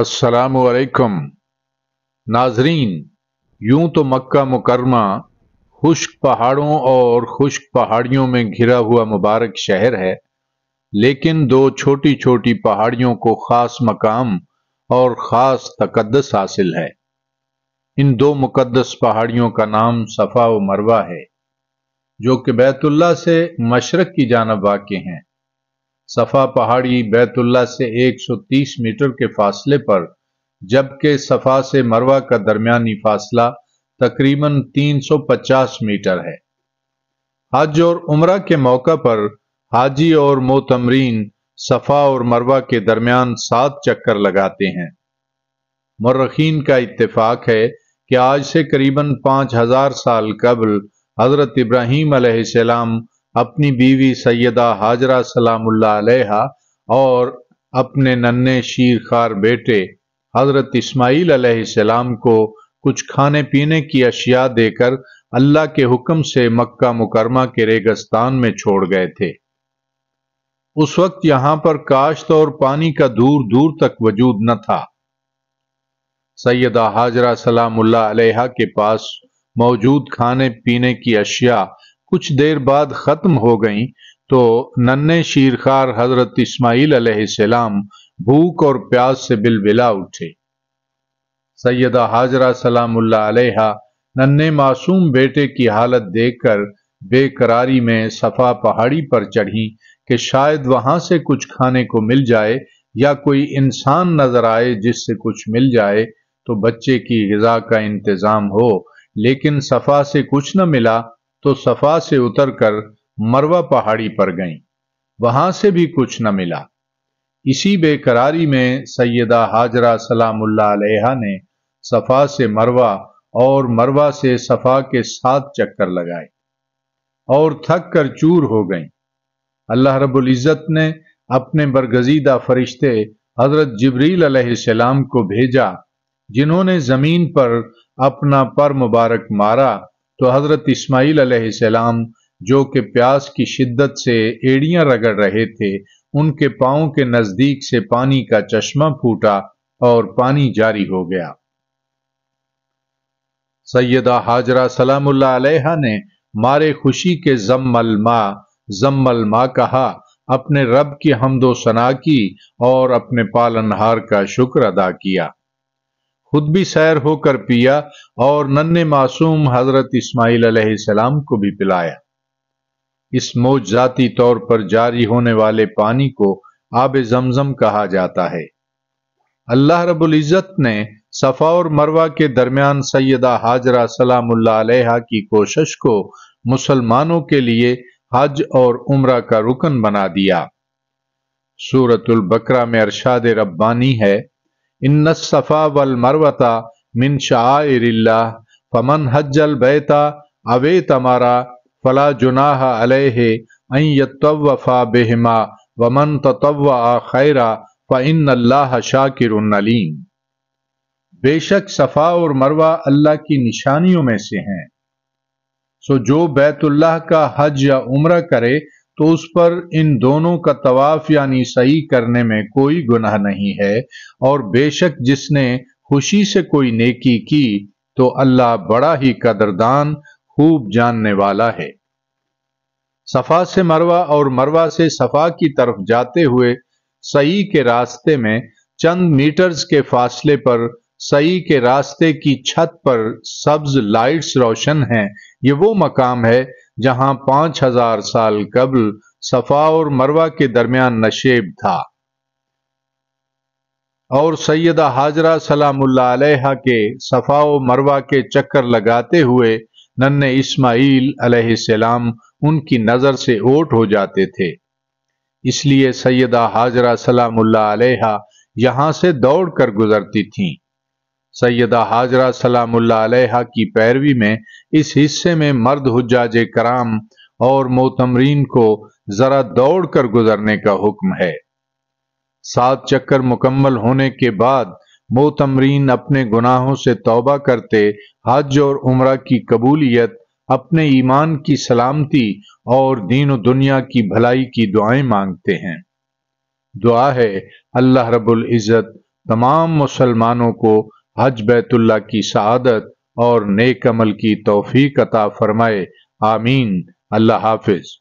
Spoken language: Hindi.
असलकम नाजरीन यूं तो मक्का मुकरमा खुश्क पहाड़ों और खुश्क पहाड़ियों में घिरा हुआ मुबारक शहर है लेकिन दो छोटी छोटी पहाड़ियों को ख़ास मकाम और ख़ास तकदस हासिल है इन दो मुकद्दस पहाड़ियों का नाम सफ़ा व मरवा है जो कि बैतुल्ला से मशरक़ की जानब वाक़ हैं सफ़ा पहाड़ी बैतुल्ला से 130 मीटर के फासले पर जबकि सफ़ा से मरवा का दरमियानी फासला तकरीबन 350 मीटर है हज और उम्र के मौका पर हाजी और मोतमरीन सफ़ा और मरवा के दरमियान सात चक्कर लगाते हैं मर्रखीन का इत्तेफाक है कि आज से करीबन 5000 साल कबल हज़रत इब्राहिम अपनी बीवी सैयदा हाजरा सलामुल्ला अलैहा और अपने नन्हे शीरखार बेटे हजरत इस्माईल अलैहिस्सलाम को कुछ खाने पीने की अशिया देकर अल्लाह के हुक्म से मक्का मुकरमा के रेगिस्तान में छोड़ गए थे उस वक्त यहां पर काश्त और पानी का दूर दूर तक वजूद न था सैयदा हाजरा सलामुल्ला अलैहा के पास मौजूद खाने पीने की अशिया कुछ देर बाद ख़त्म हो गईं तो नन्हे शीरखार हजरत इस्माईल अलैहिस्सलाम भूख और प्यास से बिलबिला उठे सैयदा हाजरा सलामुल्ला अलैहा नन्हे मासूम बेटे की हालत देखकर बेकरारी में सफ़ा पहाड़ी पर चढ़ी कि शायद वहां से कुछ खाने को मिल जाए या कोई इंसान नजर आए जिससे कुछ मिल जाए तो बच्चे की गजा का इंतज़ाम हो लेकिन सफ़ा से कुछ न मिला तो सफा से उतरकर मरवा पहाड़ी पर गईं वहां से भी कुछ न मिला इसी बेकरारी में सैदा हाजरा सलामुल्ला ने सफा से मरवा और मरवा से सफा के साथ चक्कर लगाए और थक कर चूर हो गईं अल्लाह रब्बुल इज़्ज़त ने अपने बरगजीदा फरिश्ते हजरत जबरील अलैहिस्सलाम को भेजा जिन्होंने ज़मीन पर अपना पर मुबारक मारा तो हज़रत इस्माइल अलैहिस्सलाम जो कि प्यास की शिद्दत से एड़ियां रगड़ रहे थे उनके पाओं के नज़दीक से पानी का चश्मा फूटा और पानी जारी हो गया सैदा हाजरा सलामुल्ला अलैहा ने मारे खुशी के जम्मल मा जम्मल माँ कहा अपने रब की हमदो सना की और अपने पालनहार का शुक्र अदा किया खुद भी सैर होकर पिया और नन्हे मासूम हजरत इस्माइल अलैहिस्सलाम को भी पिलाया इस मोजाती तौर पर जारी होने वाले पानी को आब जमजम कहा जाता है अल्लाह रब्बुल इज़्ज़त ने सफ़ा और मरवा के दरमियान सैदा हाजरा सलामुल्लाह अलैहा की कोशिश को मुसलमानों के लिए हज और उम्र का रुकन बना दिया सूरतुल बकरा में अरशाद रब्बानी है इन सफ़ा वल मरवता मिन शाह फमन हज्जल बैता अवे तमारा फला जुनाह अलहतवफ़ा बेहमा वमन तत्व खैरा इन अल्लाह शाकिर बेशक सफ़ा और मरवा अल्लाह की निशानियों में से हैं सो जो बैतुल्लाह का हज या उम्र करे तो उस पर इन दोनों का तवाफ यानी सही करने में कोई गुनाह नहीं है और बेशक जिसने खुशी से कोई नेकी की तो अल्लाह बड़ा ही कदरदान खूब जानने वाला है सफा से मरवा और मरवा से सफा की तरफ जाते हुए सई के रास्ते में चंद मीटर्स के फासले पर सई के रास्ते की छत पर सब्ज लाइट्स रोशन हैं ये वो मकाम है जहां पांच हजार साल कबल सफा और मरवा के दरमियान नशेब था और सैदा हाजरा सलामुल्ला के सफा व मरवा के चक्कर लगाते हुए नन्हे इस्माइल अलैहिस्सलाम उनकी नज़र से ओट हो जाते थे इसलिए सैदा हाजरा सलामुल्ला यहां से दौड़ कर गुजरती थीं सैयदा हाजरा सलामुल्ला की पैरवी में इस हिस्से में मर्द हजाज कराम और मोतमरीन को जरा दौड़ कर गुजरने का हुक्म है सात चक्कर मुकम्मल होने के बाद मोतमरीन अपने गुनाहों से तौबा करते हज और उम्र की कबूलियत अपने ईमान की सलामती और दीन दुनिया की भलाई की दुआएं मांगते हैं दुआ है अल्लाह रबुल इज़्ज़त तमाम मुसलमानों को हज बैतुल्ला की शहादत और नेक अमल की तोफ़ी कता फरमाए आमीन अल्लाह हाफिज़